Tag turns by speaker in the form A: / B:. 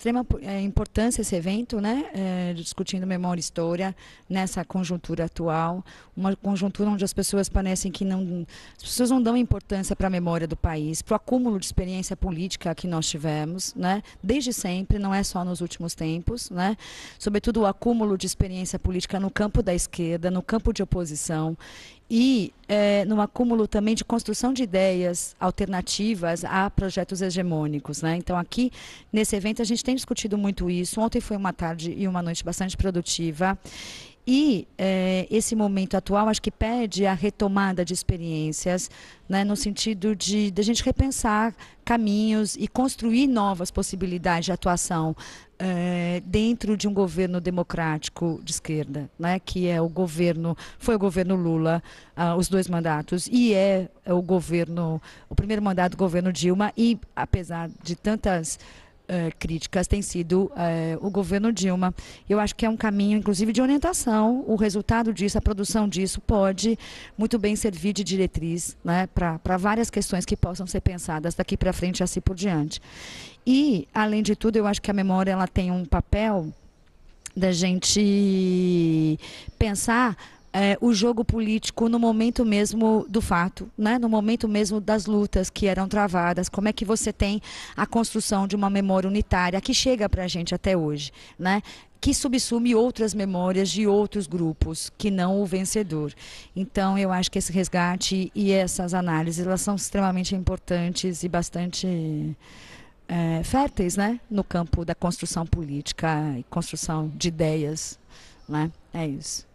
A: extrema eh, importância esse evento, né? É, discutindo memória e história nessa conjuntura atual, uma conjuntura onde as pessoas parecem que não, as pessoas não dão importância para a memória do país, para o acúmulo de experiência política que nós tivemos, né? Desde sempre, não é só nos últimos tempos, né? Sobretudo o acúmulo de experiência política no campo da esquerda, no campo de oposição e é, acúmulo também de construção de ideias alternativas a projetos hegemônicos. Né? Então, aqui nesse evento, a gente tem discutido muito isso. Ontem foi uma tarde e uma noite bastante produtiva. E é, esse momento atual acho que pede a retomada de experiências, né, no sentido de, de a gente repensar caminhos e construir novas possibilidades de atuação é, dentro de um governo democrático de esquerda, né, que é o governo, foi o governo Lula, ah, os dois mandatos, e é, é o governo, o primeiro mandato do governo Dilma, e apesar de tantas uh, críticas tem sido uh, o governo Dilma. Eu acho que é um caminho, inclusive, de orientação. O resultado disso, a produção disso, pode muito bem servir de diretriz né, para várias questões que possam ser pensadas daqui para frente e assim por diante. E, além de tudo, eu acho que a memória ela tem um papel da gente pensar é, o jogo político no momento mesmo do fato, né? no momento mesmo das lutas que eram travadas, como é que você tem a construção de uma memória unitária que chega para a gente até hoje, né? que subsume outras memórias de outros grupos, que não o vencedor. Então, eu acho que esse resgate e essas análises, elas são extremamente importantes e bastante é, férteis né? no campo da construção política e construção de ideias. Né? É isso.